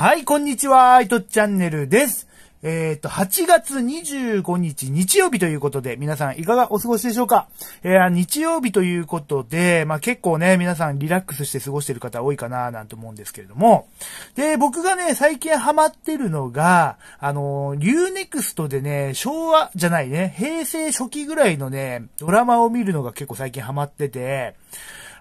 はい、こんにちは、イとチャンネルです。えっ、ー、と、8月25日日曜日ということで、皆さんいかがお過ごしでしょうかえー、日曜日ということで、まあ、結構ね、皆さんリラックスして過ごしてる方多いかななんて思うんですけれども、で、僕がね、最近ハマってるのが、あの、UNEXT でね、昭和じゃないね、平成初期ぐらいのね、ドラマを見るのが結構最近ハマってて、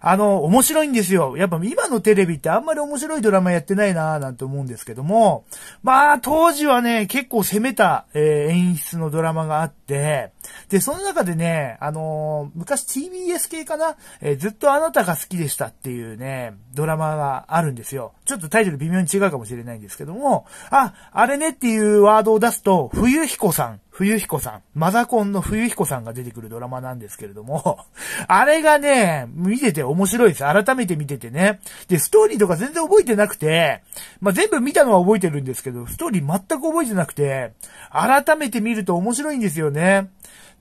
あの、面白いんですよ。やっぱ今のテレビってあんまり面白いドラマやってないなぁなんて思うんですけども、まあ当時はね、結構攻めた、えー、演出のドラマがあって、で、その中でね、あのー、昔 TBS 系かな、えー、ずっとあなたが好きでしたっていうね、ドラマがあるんですよ。ちょっとタイトル微妙に違うかもしれないんですけども、あ、あれねっていうワードを出すと、冬彦さん冬彦さん、マザコンの冬彦さんが出てくるドラマなんですけれども、あれがね、見てて面白いです。改めて見ててね。で、ストーリーとか全然覚えてなくて、まあ、全部見たのは覚えてるんですけど、ストーリー全く覚えてなくて、改めて見ると面白いんですよね。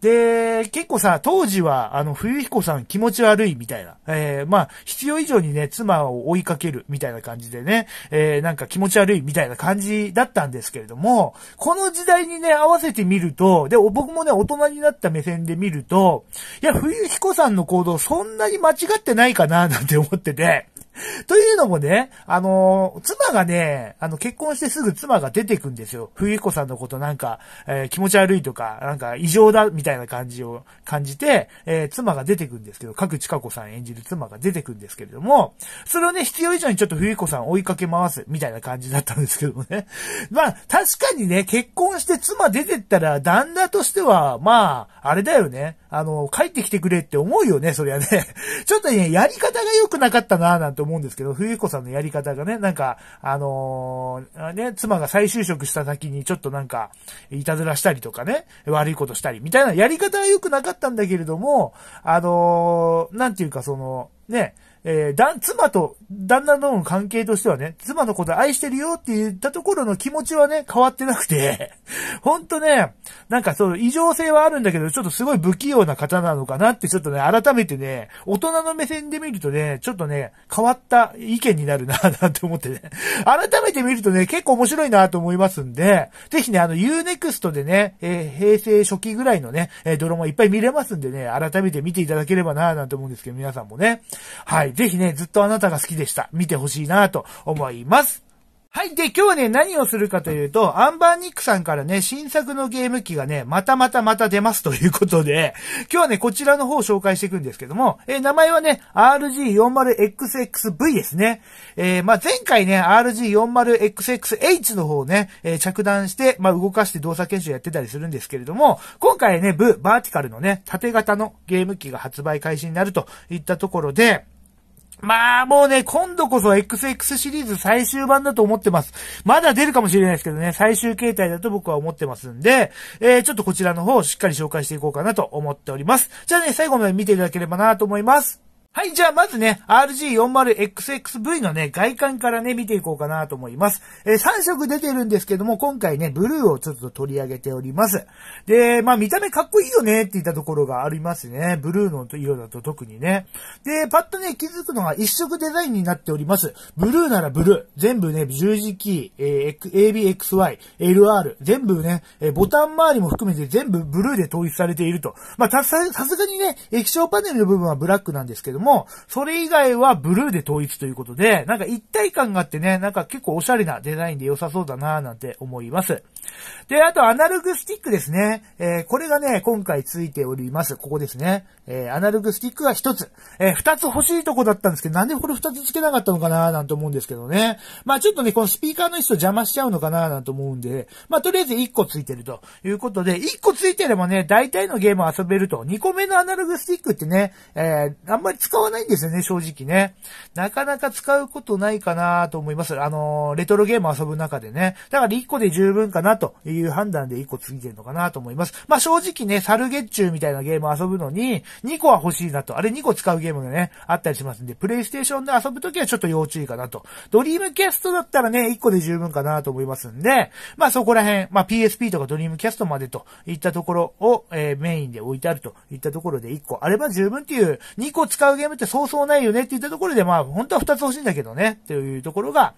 で、結構さ、当時は、あの、冬彦さん気持ち悪いみたいな。えー、まあ、必要以上にね、妻を追いかけるみたいな感じでね、えー、なんか気持ち悪いみたいな感じだったんですけれども、この時代にね、合わせてみると、で、僕もね、大人になった目線で見ると、いや、冬彦さんの行動そんなに間違ってないかな、なんて思ってて、というのもね、あの、妻がね、あの、結婚してすぐ妻が出てくんですよ。冬彦さんのことなんか、えー、気持ち悪いとか、なんか異常だみたいな感じを感じて、えー、妻が出てくんですけど、各地下子さん演じる妻が出てくんですけれども、それをね、必要以上にちょっと冬彦さん追いかけ回す、みたいな感じだったんですけどもね。まあ、確かにね、結婚して妻出てったら、旦那としては、まあ、あれだよね。あの、帰ってきてくれって思うよね、そりゃね。ちょっとね、やり方が良くなかったなぁなんて思うんですけど、冬子さんのやり方がね、なんか、あのー、ね、妻が再就職した先にちょっとなんか、いたずらしたりとかね、悪いことしたり、みたいなやり方は良くなかったんだけれども、あのー、なんていうかその、ね、えー、妻と旦那の関係としてはね、妻のこと愛してるよって言ったところの気持ちはね、変わってなくて、ほんとね、なんかそう、異常性はあるんだけど、ちょっとすごい不器用な方なのかなってちょっとね、改めてね、大人の目線で見るとね、ちょっとね、変わった意見になるな、なんて思ってね、改めて見るとね、結構面白いなと思いますんで、ぜひね、あの、UNEXT でね、えー、平成初期ぐらいのね、えドラマいっぱい見れますんでね、改めて見ていただければな、なんて思うんですけど、皆さんもね。はい、ぜひね、ずっとあなたが好きでした。見てほしいなと思います。はい。で、今日はね、何をするかというと、アンバーニックさんからね、新作のゲーム機がね、またまたまた出ますということで、今日はね、こちらの方を紹介していくんですけども、えー、名前はね、RG40XXV ですね。えー、まあ、前回ね、RG40XXH の方をね、えー、着弾して、まあ、動かして動作検証やってたりするんですけれども、今回ね、V、バーティカルのね、縦型のゲーム機が発売開始になるといったところで、まあもうね、今度こそ XX シリーズ最終版だと思ってます。まだ出るかもしれないですけどね、最終形態だと僕は思ってますんで、えー、ちょっとこちらの方をしっかり紹介していこうかなと思っております。じゃあね、最後まで見ていただければなと思います。はい、じゃあまずね、RG40XXV のね、外観からね、見ていこうかなと思います。えー、3色出てるんですけども、今回ね、ブルーをちょっと取り上げております。で、まあ見た目かっこいいよねって言ったところがありますね。ブルーの色だと特にね。で、パッとね、気づくのが一色デザインになっております。ブルーならブルー。全部ね、十字キー、えー、ABXY、LR、全部ね、えボタン周りも含めて全部ブルーで統一されていると。まあ、さすがにね、液晶パネルの部分はブラックなんですけども、も、それ以外はブルーで統一ということで、なんか一体感があってね、なんか結構おしゃれなデザインで良さそうだなぁなんて思います。で、あとアナログスティックですね。えー、これがね、今回ついております。ここですね。えー、アナログスティックが1つ。えー、2つ欲しいとこだったんですけど、なんでこれ2つ付けなかったのかなぁなんて思うんですけどね。まあちょっとね、このスピーカーの位置と邪魔しちゃうのかなぁなんて思うんで、まあとりあえず1個ついてるということで、1個ついてればね、大体のゲームを遊べると。2個目のアナログスティックってね、えー、あんまり使わないんですよね、正直ね。なかなか使うことないかなと思います。あのー、レトロゲーム遊ぶ中でね。だから1個で十分かなという判断で1個ついてるのかなと思います。まあ、正直ね、サルゲッチュみたいなゲーム遊ぶのに、2個は欲しいなと。あれ2個使うゲームがね、あったりしますんで、プレイステーションで遊ぶときはちょっと要注意かなと。ドリームキャストだったらね、1個で十分かなと思いますんで、まあ、そこら辺、まあ、PSP とかドリームキャストまでといったところを、えー、メインで置いてあるといったところで1個あれば十分っていう、2個使うゲームってそうそうないよねって言ったところで、まあ、本当は2つ欲しいんだけどね、というところが、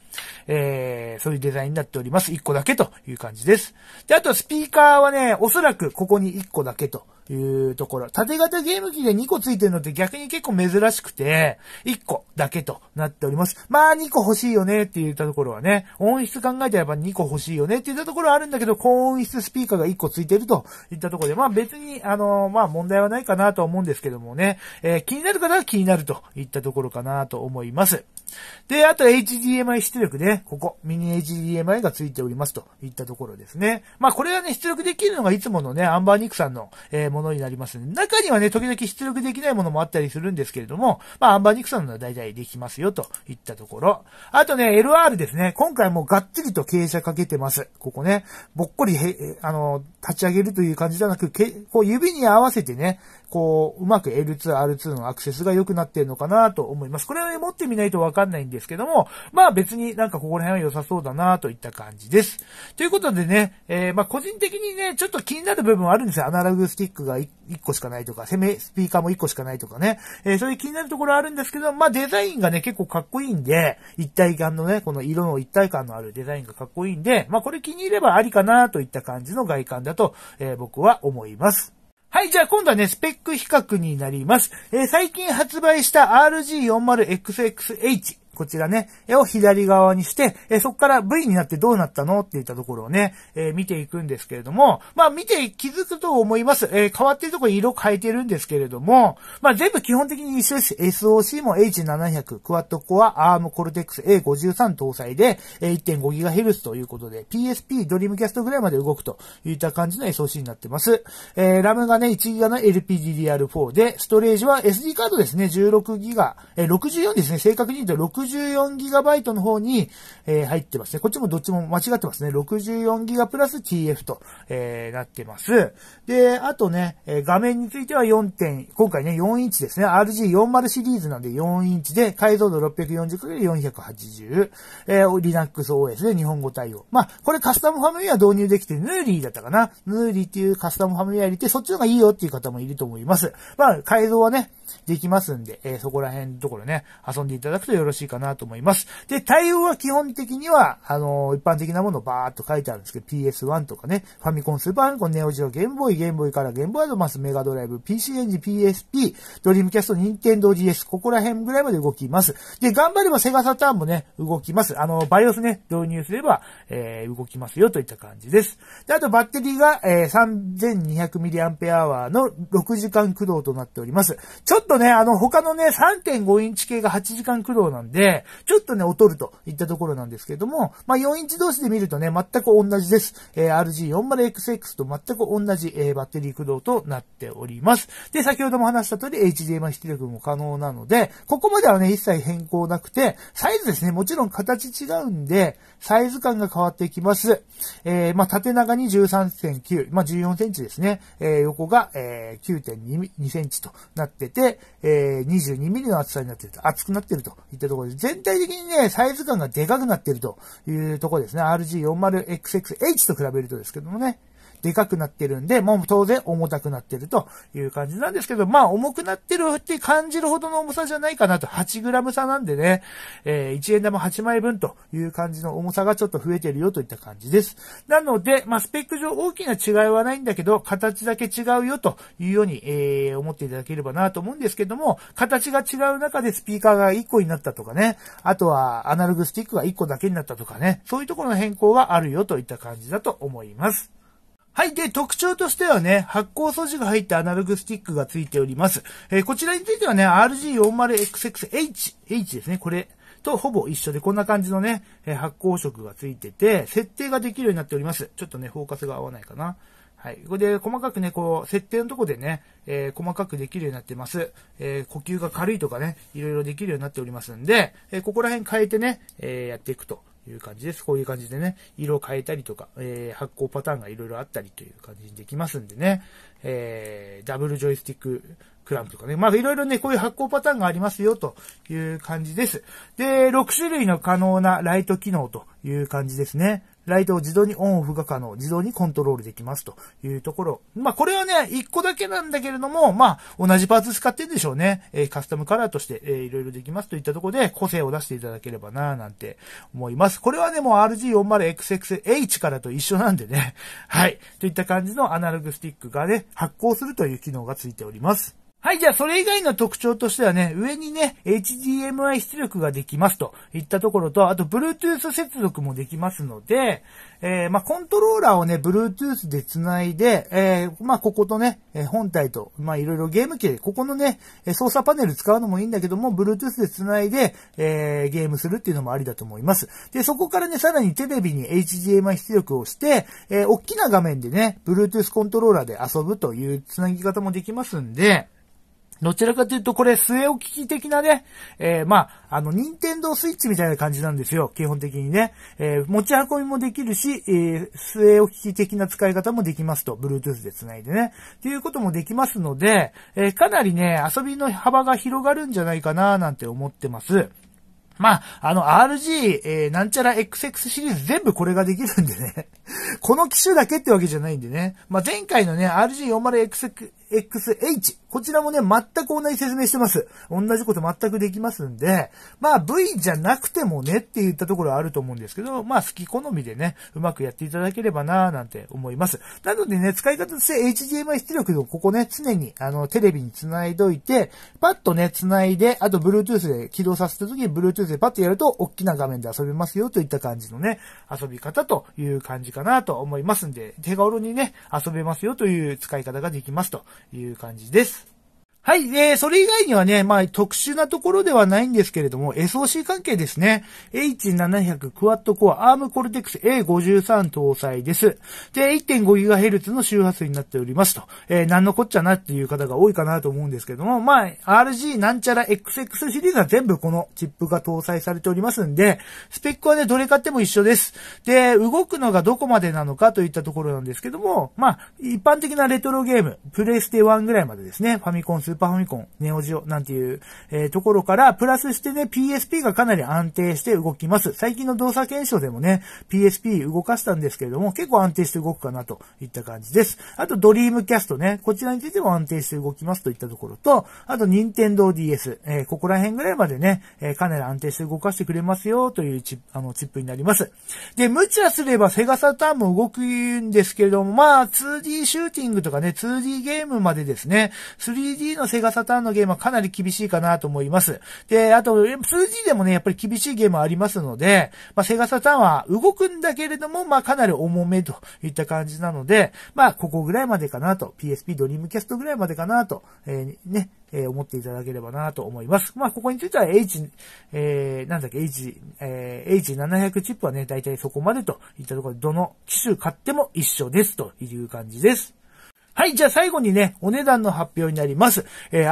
えー、そういうデザインになっております。1個だけという感じです。で、あとスピーカーはね、おそらくここに1個だけと。いうところ。縦型ゲーム機で2個ついてるのって逆に結構珍しくて、1個だけとなっております。まあ2個欲しいよねって言ったところはね、音質考えたらやっぱ2個欲しいよねって言ったところはあるんだけど、高音質スピーカーが1個ついてるといったところで、まあ別に、あのまあ問題はないかなと思うんですけどもね、えー、気になる方は気になるといったところかなと思います。で、あと HDMI 出力ね、ここ、ミニ HDMI が付いておりますといったところですね。まあ、これがね、出力できるのがいつものね、アンバーニックさんの、えー、ものになりますね。中にはね、時々出力できないものもあったりするんですけれども、まあ、アンバーニックさんのは大体できますよといったところ。あとね、LR ですね。今回もがっつりと傾斜かけてます。ここね、ぼっこりへ、あの、立ち上げるという感じじゃなく、こう指に合わせてね、こう、うまく L2、R2 のアクセスが良くなってるのかなと思います。これは、ね、持ってみないとわかんないんですけども、まあ別になんかここら辺は良さそうだなといった感じです。ということでね、えー、まあ個人的にね、ちょっと気になる部分はあるんですよ。アナログスティックが 1, 個しかないとか、攻めスピーカーも1個しかないとかね。えー、そういう気になるところはあるんですけど、まあデザインがね、結構かっこいいんで、一体感のね、この色の一体感のあるデザインがかっこいいんで、まあこれ気に入ればありかなといった感じの外観だと、えー、僕は思います。はい、じゃあ今度はね、スペック比較になります。えー、最近発売した RG40XXH。こちらね、絵を左側にして、えそこから V になってどうなったのっていったところをね、え見ていくんですけれども、まあ見て気づくと思います。え変わってるとこに色変えてるんですけれども、まあ全部基本的に一緒です。SOC も H700、クワッドコア、アームコルテックス A53 搭載で、1.5GHz ということで、PSP、ドリームキャストぐらいまで動くといった感じの SOC になってます。えー、ラムがね、1GB の LPDDR4 で、ストレージは SD カードですね、16GB、えー、64ですね、正確に言うと64 64GB の方に、えー、入ってますね。こっちもどっちも間違ってますね。64GB プラス TF と、えー、なってます。で、あとね、え画面については4点、今回ね、4インチですね。RG40 シリーズなんで4インチで、解像度 640×480、えー、Linux OS で日本語対応。まあ、これカスタムファミリア導入できて、ヌーリーだったかな。ヌーリーっていうカスタムファミリア入れて、そっちの方がいいよっていう方もいると思います。まあ、改造はね、できますんで、えー、そこら辺のところね、遊んでいただくとよろしいかななと思います。で、対応は基本的には、あの一般的なものばーっと書いてあるんですけど、PS1 とかね、ファミコン、スーパーファミコン、ネオジオ、ゲームボーイ、ゲームボーイからゲームボーイアドバンス、メガドライブ、PC エンジン、PSP、ドリームキャスト、ニンテンドー DS、ここら辺ぐらいまで動きます。で、頑張ればセガサターンもね、動きます。あの、バイオスね、導入すれば、えー、動きますよといった感じです。で、あとバッテリーが、えー、3200mAh の6時間駆動となっております。ちょっとね、あの、他のね、3.5インチ系が8時間駆動なんで、で、ちょっとね、劣るといったところなんですけれども、まあ、4インチ同士で見るとね、全く同じです。えー、RG40XX と全く同じ、えー、バッテリー駆動となっております。で、先ほども話した通り HDMI 出力も可能なので、ここまではね、一切変更なくて、サイズですね、もちろん形違うんで、サイズ感が変わっていきます。えー、まあ、縦長に13.9、まあ、14センチですね。えー、横が、えー、9.2センチとなってて、えー、22ミリの厚さになっていると、厚くなっているといったところです。全体的にね、サイズ感がでかくなっているというところですね。RG40XXH と比べるとですけどもね。でかくなってるんで、もう当然重たくなってるという感じなんですけど、まあ重くなってるって感じるほどの重さじゃないかなと、8g 差なんでね、えー、1円玉8枚分という感じの重さがちょっと増えてるよといった感じです。なので、まあスペック上大きな違いはないんだけど、形だけ違うよというように、えー、思っていただければなと思うんですけども、形が違う中でスピーカーが1個になったとかね、あとはアナログスティックが1個だけになったとかね、そういうところの変更があるよといった感じだと思います。はい。で、特徴としてはね、発光素子が入ったアナログスティックが付いております。えー、こちらについてはね、RG40XXH、H ですね、これとほぼ一緒で、こんな感じのね、え発光色が付いてて、設定ができるようになっております。ちょっとね、フォーカスが合わないかな。はい。これで、細かくね、こう、設定のとこでね、えー、細かくできるようになってます。え呼吸が軽いとかね、いろいろできるようになっておりますんで、えここら辺変えてね、えやっていくと。いう感じです。こういう感じでね、色を変えたりとか、えー、発光パターンがいろいろあったりという感じにできますんでね、えー、ダブルジョイスティッククランプとかね、まあいろいろね、こういう発光パターンがありますよという感じです。で、6種類の可能なライト機能という感じですね。ライトを自動にオンオフが可能、自動にコントロールできますというところ。まあ、これはね、一個だけなんだけれども、まあ、同じパーツ使ってんでしょうね。えー、カスタムカラーとして、えー、いろいろできますといったところで、個性を出していただければなぁなんて思います。これはね、もう RG40XXH からと一緒なんでね。はい。といった感じのアナログスティックがね、発光するという機能がついております。はい、じゃあそれ以外の特徴としてはね、上にね、HDMI 出力ができますといったところと、あと Bluetooth 接続もできますので、えー、まあ、コントローラーをね、Bluetooth で繋いで、えー、まあ、こことね、本体と、まあ、いろいろゲーム機、ここのね、操作パネル使うのもいいんだけども、Bluetooth で繋いで、えー、ゲームするっていうのもありだと思います。で、そこからね、さらにテレビに HDMI 出力をして、えー、大きな画面でね、Bluetooth コントローラーで遊ぶという繋ぎ方もできますんで、どちらかというと、これ、末置き機的なね、えー、まあ、あの、任天堂スイッチみたいな感じなんですよ、基本的にね。えー、持ち運びもできるし、えー、末置き機的な使い方もできますと、Bluetooth で繋いでね。っていうこともできますので、えー、かなりね、遊びの幅が広がるんじゃないかな、なんて思ってます。まあ、あの、RG、えー、なんちゃら XX シリーズ全部これができるんでね この機種だけってわけじゃないんでね。まあ、前回のね、RG40XX XH。こちらもね、全く同じ説明してます。同じこと全くできますんで、まあ V じゃなくてもねって言ったところはあると思うんですけど、まあ好き好みでね、うまくやっていただければなぁなんて思います。なのでね、使い方として HDMI 出力のここね、常にあのテレビに繋いどいて、パッとね、繋いで、あと Bluetooth で起動させた時に Bluetooth でパッとやると大きな画面で遊べますよといった感じのね、遊び方という感じかなと思いますんで、手軽にね、遊べますよという使い方ができますという感じです。はい、えー、それ以外にはね、まあ、特殊なところではないんですけれども、SOC 関係ですね。H700 クワットコアアームコルテックス A53 搭載です。で、1.5GHz の周波数になっておりますと。えー、なんのこっちゃなっていう方が多いかなと思うんですけども、まあ、RG なんちゃら XX シリーズは全部このチップが搭載されておりますんで、スペックはね、どれ買っても一緒です。で、動くのがどこまでなのかといったところなんですけども、まあ、一般的なレトロゲーム、プレイステ1ぐらいまでですね、ファミコンスーパーファミコン、ネオジオなんていう、えー、ところから、プラスしてね、PSP がかなり安定して動きます。最近の動作検証でもね、PSP 動かしたんですけれども、結構安定して動くかなといった感じです。あと、ドリームキャストね、こちらについても安定して動きますといったところと、あと、任天堂 DS、えー、ここら辺ぐらいまでね、えー、かなり安定して動かしてくれますよというチップ、あの、チップになります。で、無茶すればセガサターンも動くんですけれども、まあ、2D シューティングとかね、2D ゲームまでですね、3D ののセガサターンのゲームはかなり厳しいかなと思います。で、あと、数字でもね、やっぱり厳しいゲームありますので、まあ、セガサターンは動くんだけれども、まあ、かなり重めといった感じなので、まあ、ここぐらいまでかなと、PSP ドリームキャストぐらいまでかなと、えー、ね、えー、思っていただければなと思います。まあ、ここについては H、えー、なんだっけ、H、えー、H700 チップはね、だいたいそこまでといったところで、どの機種買っても一緒ですという感じです。はい、じゃあ最後にね、お値段の発表になります。えー、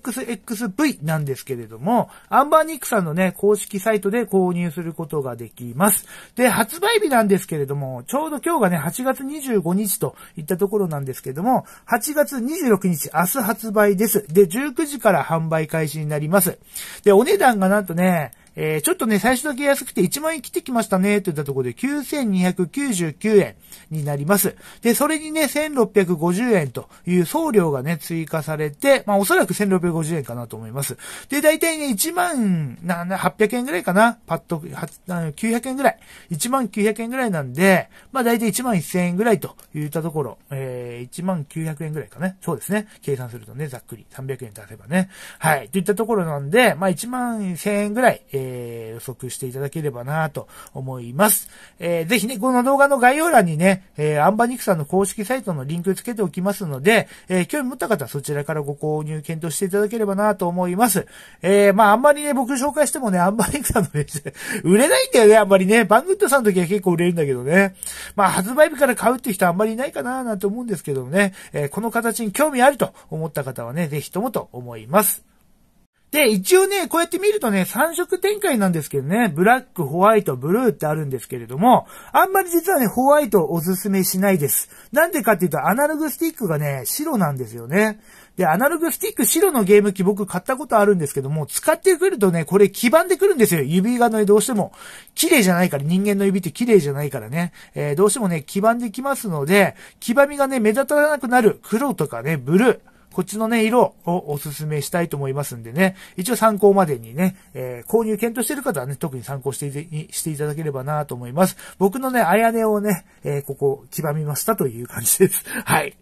RG40XXV なんですけれども、アンバーニックさんのね、公式サイトで購入することができます。で、発売日なんですけれども、ちょうど今日がね、8月25日といったところなんですけれども、8月26日、明日発売です。で、19時から販売開始になります。で、お値段がなんとね、えー、ちょっとね、最初だけ安くて1万円切ってきましたね、って言ったところで9299円になります。で、それにね、1650円という送料がね、追加されて、まあおそらく1650円かなと思います。で、大体ね、1万800円ぐらいかな、パッと、900円ぐらい、1万900円ぐらいなんで、まあ大体1万1000円ぐらいと言ったところ、えー、1万900円ぐらいかね。そうですね。計算するとね、ざっくり300円出せばね。はい。といったところなんで、まあ1万1000円ぐらい、ええー、予測していただければなと思います。えー、ぜひね、この動画の概要欄にね、えー、アンバニクさんの公式サイトのリンクつけておきますので、えー、興味持った方はそちらからご購入検討していただければなと思います。えー、まあ、あんまりね、僕紹介してもね、アンバニクさんのレジ、売れないんだよね、あんまりね。バングッドさんの時は結構売れるんだけどね。まあ、発売日から買うって人あんまりいないかななんて思うんですけどね、えー、この形に興味あると思った方はね、ぜひともと思います。で、一応ね、こうやって見るとね、3色展開なんですけどね、ブラック、ホワイト、ブルーってあるんですけれども、あんまり実はね、ホワイトおすすめしないです。なんでかっていうと、アナログスティックがね、白なんですよね。で、アナログスティック白のゲーム機僕買ったことあるんですけども、使ってくるとね、これ黄ばんでくるんですよ。指がね、どうしても。綺麗じゃないから、人間の指って綺麗じゃないからね。えー、どうしてもね、黄ばんできますので、黄ばみがね、目立たなくなる黒とかね、ブルー。こっちのね、色をお勧めしたいと思いますんでね、一応参考までにね、えー、購入検討してる方はね、特に参考してしていただければなと思います。僕のね、あやねをね、えー、ここ、黄ばみましたという感じです。はい。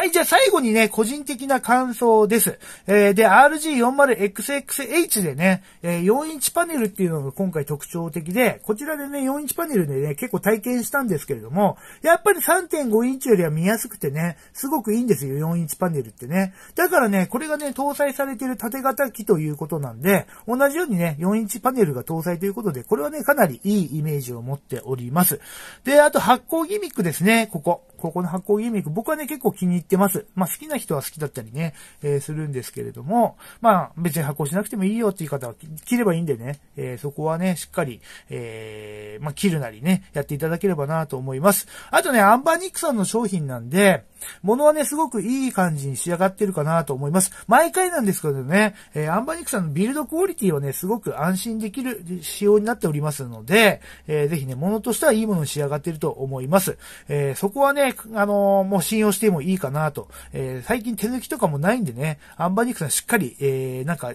はい、じゃあ最後にね、個人的な感想です。えー、で、RG40XXH でね、えー、4インチパネルっていうのが今回特徴的で、こちらでね、4インチパネルでね、結構体験したんですけれども、やっぱり3.5インチよりは見やすくてね、すごくいいんですよ、4インチパネルってね。だからね、これがね、搭載されている縦型機ということなんで、同じようにね、4インチパネルが搭載ということで、これはね、かなりいいイメージを持っております。で、あと発光ギミックですね、ここ。ここの発光ギミック。僕はね、結構気に入ってってます。まあ、好きな人は好きだったりね、えー、するんですけれども、まあ、別に発行しなくてもいいよっていう方は切ればいいんでね、えー、そこはね、しっかり、えー、まあ、切るなりね、やっていただければなと思います。あとね、アンバーニックさんの商品なんで、物はね、すごくいい感じに仕上がってるかなと思います。毎回なんですけどね、えー、アンバーニックさんのビルドクオリティはね、すごく安心できる仕様になっておりますので、えー、ぜひね、物としてはいいものに仕上がってると思います。えー、そこはね、あのー、もう信用してもいいかかなと。えー、最近手抜きとかもないんでね、アンバニックさんしっかり、えー、なんか、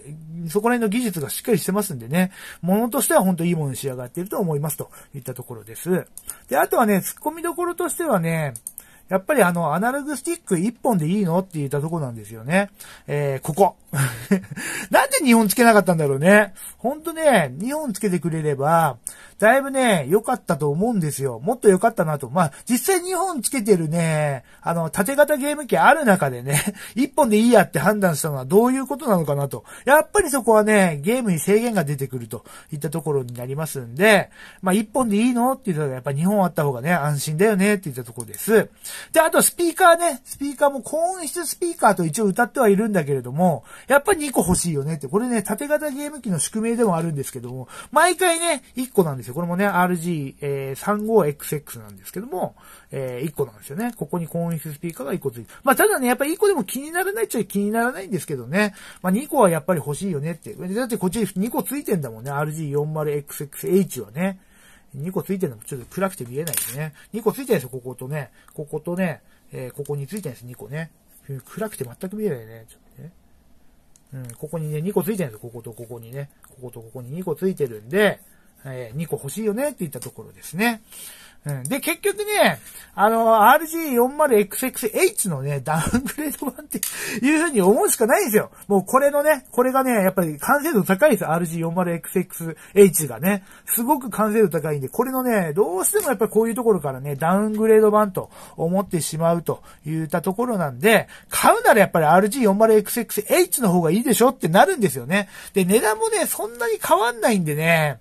そこら辺の技術がしっかりしてますんでね、ものとしては本当いいものに仕上がっていると思いますといったところです。で、あとはね、突っ込みどころとしてはね、やっぱりあの、アナログスティック1本でいいのって言ったとこなんですよね。えー、ここ。なんで日本つけなかったんだろうね。ほんとね、日本つけてくれれば、だいぶね、良かったと思うんですよ。もっと良かったなと。まあ、実際日本つけてるね、あの、縦型ゲーム機ある中でね、一本でいいやって判断したのはどういうことなのかなと。やっぱりそこはね、ゲームに制限が出てくるといったところになりますんで、まあ、一本でいいのって言ったらやっぱ日本あった方がね、安心だよねって言ったところです。で、あとスピーカーね、スピーカーも高音質スピーカーと一応歌ってはいるんだけれども、やっぱり2個欲しいよねって、これね、縦型ゲーム機の宿命でもあるんですけども、毎回ね、1個なんですよ。これもね、RG35XX なんですけども、えー、1個なんですよね。ここにコンフススピーカーが1個ついて。まあ、ただね、やっぱり1個でも気にならないっちゃ気にならないんですけどね。まあ、2個はやっぱり欲しいよねって。だってこっち2個ついてんだもんね。RG40XXH はね。2個ついてるのもちょっと暗くて見えないね。2個ついてるんですよ、こことね。こことね、えー、ここについてるんです、2個ね。暗くて全く見えないね。ちょっうん、ここにね、2個ついてるんですよ。こことここにね。こことここに2個ついてるんで、えー、2個欲しいよねって言ったところですね。で、結局ね、あの、RG40XXH のね、ダウングレード版って いうふうに思うしかないんですよ。もうこれのね、これがね、やっぱり完成度高いですよ。RG40XXH がね。すごく完成度高いんで、これのね、どうしてもやっぱりこういうところからね、ダウングレード版と思ってしまうと言ったところなんで、買うならやっぱり RG40XXH の方がいいでしょってなるんですよね。で、値段もね、そんなに変わんないんでね、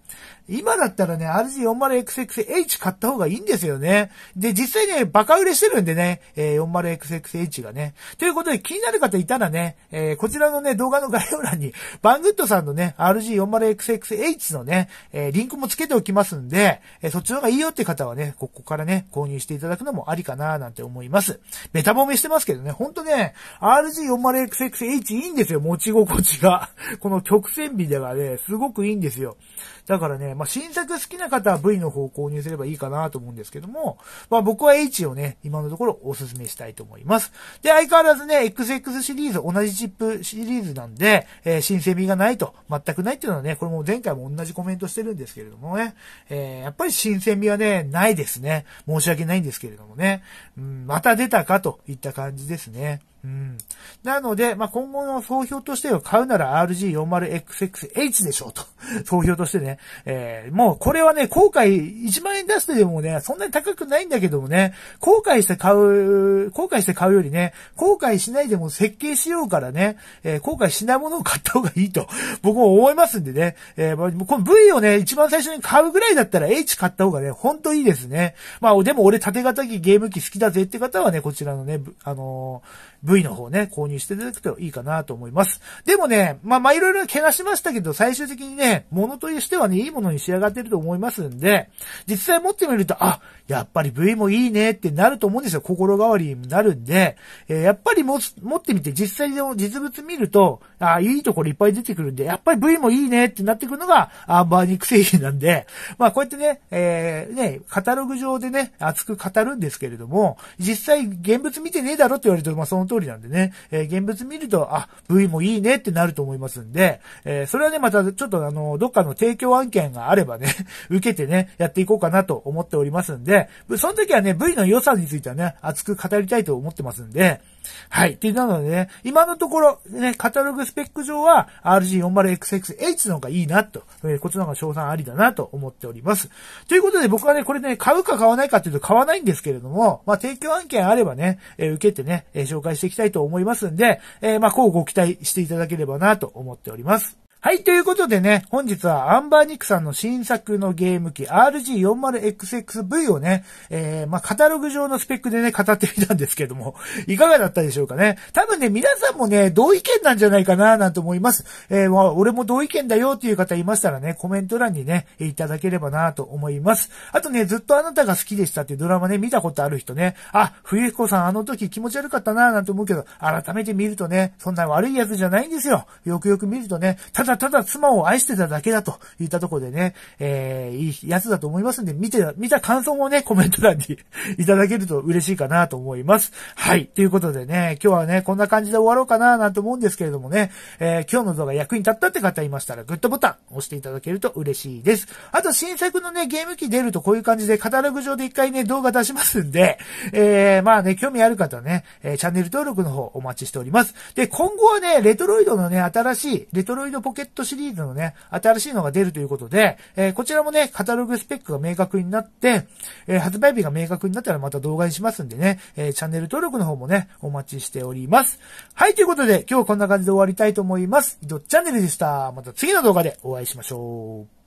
今だったらね、RG40XXH 買った方がいいんですよね。で、実際ね、バカ売れしてるんでね、えー、40XXH がね。ということで気になる方いたらね、えー、こちらのね、動画の概要欄に、バングッドさんのね、RG40XXH のね、えー、リンクもつけておきますんで、えそっちの方がいいよって方はね、ここからね、購入していただくのもありかななんて思います。ベタ褒めしてますけどね、ほんとね、RG40XXH いいんですよ、持ち心地が。この曲線美ではね、すごくいいんですよ。だからね、まあ、新作好きな方は V の方を購入すればいいかなと思うんですけども、まあ、僕は H をね、今のところお勧めしたいと思います。で、相変わらずね、XX シリーズ、同じチップシリーズなんで、えー、新鮮味がないと、全くないっていうのはね、これも前回も同じコメントしてるんですけれどもね、えー、やっぱり新鮮味はね、ないですね。申し訳ないんですけれどもね。うん、また出たかといった感じですね。うん。なので、まあ、今後の総評としては買うなら RG40XXH でしょうと。総評としてね。えー、もうこれはね、後悔1万円出してでもね、そんなに高くないんだけどもね、後悔して買う、後悔して買うよりね、後悔しないでも設計しようからね、えー、後悔しないものを買った方がいいと、僕も思いますんでね。えー、この V をね、一番最初に買うぐらいだったら H 買った方がね、ほんといいですね。まあ、でも俺縦型機ゲーム機好きだぜって方はね、こちらのね、あのー V の方ね、購入していただくといいかなと思います。でもね、まあまあいろいろ怪我しましたけど、最終的にね、物としてはね、いいものに仕上がってると思いますんで、実際持ってみると、あ、やっぱり V もいいねってなると思うんですよ。心変わりになるんで、えー、やっぱり持ってみて実際の実物見ると、あ、いいところいっぱい出てくるんで、やっぱり V もいいねってなってくるのが、ーバーニック製品なんで、まあこうやってね、えー、ね、カタログ上でね、熱く語るんですけれども、実際現物見てねえだろって言われると、まあその通通りなんでね、えー、現物見ると、あ、V もいいねってなると思いますんで、えー、それはね、またちょっとあの、どっかの提供案件があればね、受けてね、やっていこうかなと思っておりますんで、その時はね、V の良さについてはね、熱く語りたいと思ってますんで、はい。で、なのでね、今のところ、ね、カタログスペック上は RG40XXH の方がいいな、と、えー、こっちの方が賞賛ありだな、と思っております。ということで、僕はね、これね、買うか買わないかっていうと買わないんですけれども、まあ、提供案件あればね、えー、受けてね、えー、紹介していきたいと思いますんで、えまあ、こうご期待していただければな、と思っております。はい、ということでね、本日はアンバーニックさんの新作のゲーム機 RG40XXV をね、えー、まあ、カタログ上のスペックでね、語ってみたんですけども、いかがだったでしょうかね。多分ね、皆さんもね、同意見なんじゃないかな、なんて思います。えー、まあ、俺も同意見だよっていう方いましたらね、コメント欄にね、いただければなと思います。あとね、ずっとあなたが好きでしたっていうドラマね、見たことある人ね、あ、冬彦さんあの時気持ち悪かったな、なんて思うけど、改めて見るとね、そんな悪いやつじゃないんですよ。よくよく見るとね、ただただ妻を愛してただけだと言ったところでね、えー、いいやつだと思いますんで、見て、見た感想もね、コメント欄に いただけると嬉しいかなと思います。はい。ということでね、今日はね、こんな感じで終わろうかななんて思うんですけれどもね、えー、今日の動画役に立ったって方いましたら、グッドボタン押していただけると嬉しいです。あと、新作のね、ゲーム機出るとこういう感じで、カタログ上で一回ね、動画出しますんで、えー、まあね、興味ある方はね、えチャンネル登録の方お待ちしております。で、今後はね、レトロイドのね、新しい、レトロイドポケットケットシリーズのね、新しいのが出るということで、えー、こちらもね、カタログスペックが明確になって、えー、発売日が明確になったらまた動画にしますんでね、えー、チャンネル登録の方もね、お待ちしております。はい、ということで、今日はこんな感じで終わりたいと思います。どっチャンネルでした。また次の動画でお会いしましょう。